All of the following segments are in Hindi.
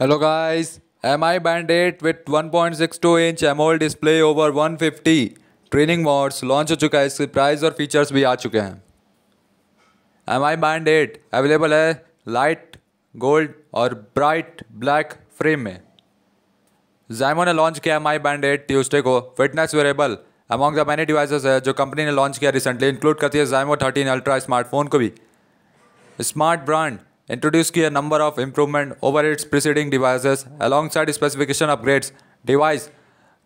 hello M I band eight with one point six two inch ओल display over one fifty training modes launch हो चुका है इसके प्राइस और फीचर्स भी आ चुके हैं M I band eight available है लाइट गोल्ड और ब्राइट ब्लैक फ्रेम में जैमो ने लॉन्च किया M I band eight Tuesday को fitness wearable among the many device है जो कंपनी ने लॉन्च किया रिसेंटली इंक्लूड करती है जैमो थर्टीन अल्ट्रा स्मार्टफोन को भी स्मार्ट ब्रांड इंट्रोड्यूस किया number of improvement over its preceding device alongside specification upgrades device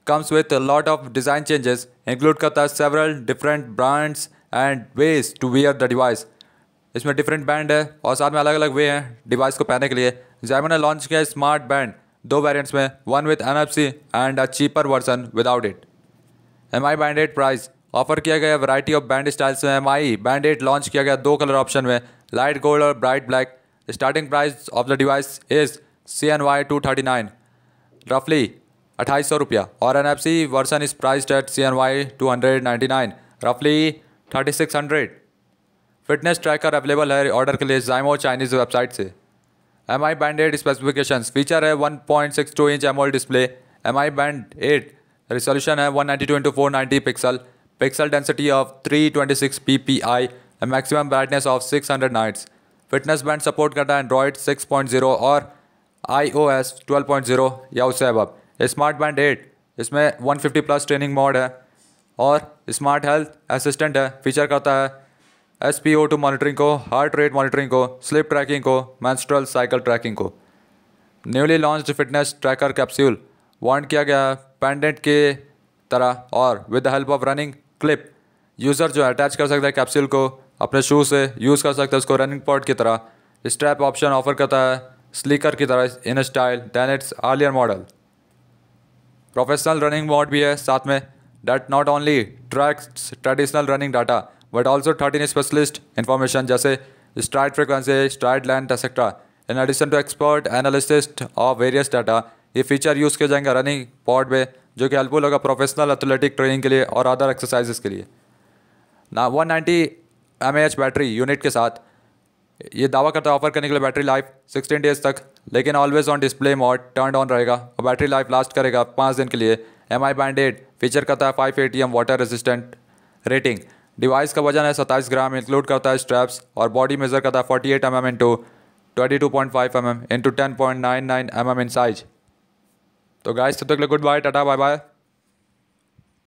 comes with lot of design changes include करता है several different brands and ways to wear the device इसमें डिफरेंट बैंड है और साथ में अलग अलग वे हैं डिवाइस को पहनने के लिए जैमो ने लॉन्च किया स्मार्ट बैंड दो वेरियंट्स में one with N F C and a cheaper version without it M I banded price offer किया गया वराइटी ऑफ बैंड स्टाइल्स में एम आई बैंडेड लॉन्च किया गया दो कलर ऑप्शन में लाइट गोल्ड और bright black starting price of the device is C N Y two thirty nine रफली अट्ठाईस सौ रुपया और N F C version is prize eight C N Y two hundred ninety nine रफली thirty six hundred fitness tracker available है ऑर्डर के लिए जाइमो चाइनीज़ वेबसाइट से M I band eight specification feature है one point six two inch AMOLED display M I band eight resolution है one ninety two into four ninety pixel pixel density of three twenty six P P I maximum brightness of six hundred nits fitness band support करता है एंड्रॉयड जीरो और I O S twelve point zero या उससे अब स्मार्ट बैंड एट इसमें one fifty plus training mode है और स्मार्ट हेल्थ असिस्टेंट है फीचर करता है S P O two monitoring को हार्ट रेट मॉनिटरिंग को स्लिप ट्रैकिंग को मैंस्ट्रल साइकिल ट्रैकिंग को newly launch fitness tracker capsule वॉन्ट किया गया है पेंडेंट के तरह और with the help of running clip user जो है अटैच कर सकता है कैप्सूल को अपने शूज़ से यूज़ कर सकते हैं उसको रनिंग पॉट की तरह स्ट्रैप ऑप्शन ऑफर करता है स्लीकर की तरह in style than its earlier model professional running mode भी है साथ में that not only tracks traditional running data but also thirteen specialist information जैसे stride frequency stride length etcetera in addition to expert analysis of various data ये फीचर यूज़ किया जाएंगे रनिंग पॉड में जो कि हेल्पफुल होगा प्रोफेशनल एथलेटिक ट्रेनिंग के लिए और अदर एक्सरसाइजेस के लिए ना one ninety M battery unit के साथ ये दावा करता है ऑफर करने के लिए बैटरी लाइफ 16 डेज तक लेकिन always on display mode turn on रहेगा और बैटरी लाइफ लास्ट करेगा पाँच दिन के लिए M I band eight feature करता है five A T M water resistant rating device का वजन है सत्ताईस ग्राम इंक्लूड करता है स्ट्रैप्स और बॉडी मेजर करता है forty eight M M into twenty two point five M M into ten point nine nine M M in size तो गाइस तब तक गुड बाय टाटा बाय बाय